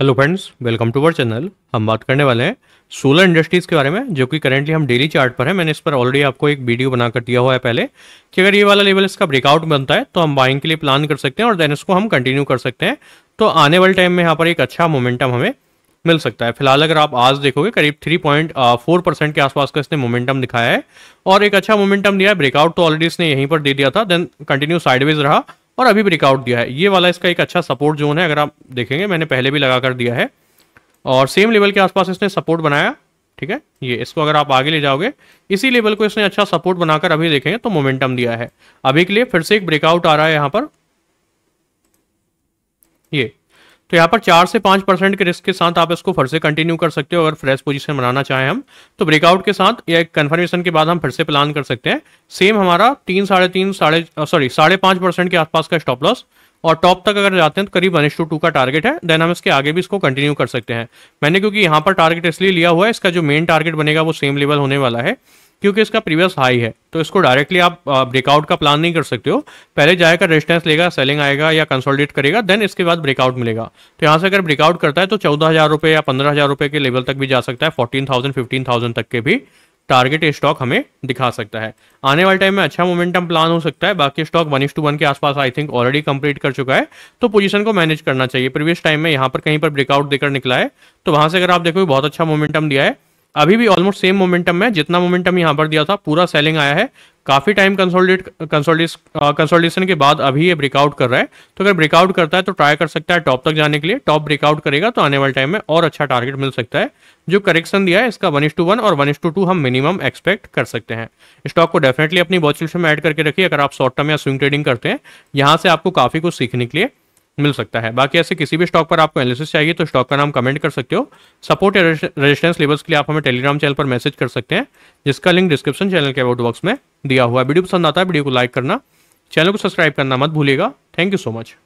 hello friends welcome to our channel हम बात करने वाले हैं सोलर इंडस्ट्रीज़ के बारे में जो कि करेंटली हम डेली चार्ट पर हैं मैंने इस पर ऑलरेडी आपको एक वीडियो बनाकर दिया हुआ है पहले कि अगर ये वाला लेवल इसका ब्रेकआउट बनता है तो हम बाइंग के लिए प्लान कर सकते हैं और देन इसको हम कंटिन्यू कर सकते हैं तो आने वाले टाइम में यहाँ पर एक अच्छा मोमेंटम हमें मिल सकता है फिलहाल अगर आप आज देखोगे करीब थ्री पॉइंट फोर परसेंट के आसपास का इसने मोमेंटम दिखाया है और एक अच्छा मोमेंटम दिया है ब्रेकआउट तो ऑलरेडी इसने यहीं पर दे दिया था देन कंटिन्यू साइडवेज रहा और अभी ब्रेकआउट दिया है ये वाला इसका एक अच्छा सपोर्ट जोन है अगर आप देखेंगे मैंने पहले भी लगा कर दिया है और सेम लेवल के आसपास इसने सपोर्ट बनाया ठीक है ये इसको अगर आप आगे ले जाओगे इसी लेवल को इसने अच्छा सपोर्ट बनाकर अभी देखेंगे तो मोमेंटम दिया है अभी के लिए फिर से एक ब्रेकआउट आ रहा है यहाँ पर तो यहाँ पर चार से पांच परसेंट के रिस्क के साथ आप इसको फिर से कंटिन्यू कर सकते हो अगर फ्रेश पोजीशन बनाना चाहें हम तो ब्रेकआउट के साथ या कंफर्मेशन के बाद हम फिर से प्लान कर सकते हैं सेम हमारा तीन साढ़े तीन साढ़े सॉरी साढ़े पांच परसेंट के आसपास का स्टॉप लॉस और टॉप तक अगर जाते हैं तो करीब वन एस टू टू का टारगेट है देन हम इसके आगे भी इसको कंटिन्यू कर सकते हैं मैंने क्योंकि यहाँ पर टारगेट इसलिए लिया हुआ है इसका जो मेन टारगेट बनेगा वो सेम लेवल होने वाला है क्योंकि इसका प्रीवियस हाई है तो इसको डायरेक्टली आप ब्रेकआउट का प्लान नहीं कर सकते हो पहले जाएगा रेजिस्टेंस लेगा सेलिंग आएगा या कंसोलिडेट करेगा देन इसके बाद ब्रेकआउट मिलेगा तो यहाँ से अगर ब्रेकआउट करता है तो चौदह हज़ार रुपये या पंद्रह हज़ार रुपये के लेवल तक भी जा सकता है फोर्टीन थाउजेंड फिफ्टीन थाउजेंड तक के भी टारगेट स्टॉक हमें दिखा सकता है आने वाले टाइम में अच्छा मोमेंटम प्लान हो सकता है बाकी स्टॉक वन टू वन के आसपास आई थिंक ऑलरेडी कंप्लीट कर चुका है तो पोजीशन को मैनेज करना चाहिए प्रीवियस टाइम में यहाँ पर कहीं पर ब्रेकआउट देकर निकला है तो वहां से अगर आप देखो बहुत अच्छा मोमेंटम दिया है अभी भी ऑलमोस्ट सेम मोमेंटम है जितना मोमेंटम यहाँ पर दिया था पूरा सेलिंग आया है काफ़ी टाइम कंसोलिडेट कंसोलिडेशन के बाद अभी ये ब्रेकआउट कर रहा है तो अगर ब्रेकआउट करता है तो ट्राई कर सकता है टॉप तक जाने के लिए टॉप ब्रेकआउट करेगा तो आने वाले टाइम में और अच्छा टारगेट मिल सकता है जो करेक्शन दिया है इसका वन इस टू वन और वन इस टू टू हम मिनिमम एक्सपेक्ट कर सकते हैं स्टॉक को डेफिनेटली अपनी वॉच में एड करके रखिए अगर आप शॉर्ट टर्म या स्विंग ट्रेडिंग करते हैं यहाँ से आपको काफ़ी कुछ सीखने के लिए मिल सकता है बाकी ऐसे किसी भी स्टॉक पर आपको एनालिसिस चाहिए तो स्टॉक का नाम कमेंट कर सकते हो सपोर्ट या रेजिस्टेंस लेवल्स के लिए आप हमें टेलीग्राम चैनल पर मैसेज कर सकते हैं जिसका लिंक डिस्क्रिप्शन चैनल के अबाउट बॉक्स में दिया हुआ है वीडियो पसंद आता है वीडियो को लाइक करना चैनल को सब्सक्राइब करना मत भूलिएगा थैंक यू सो मच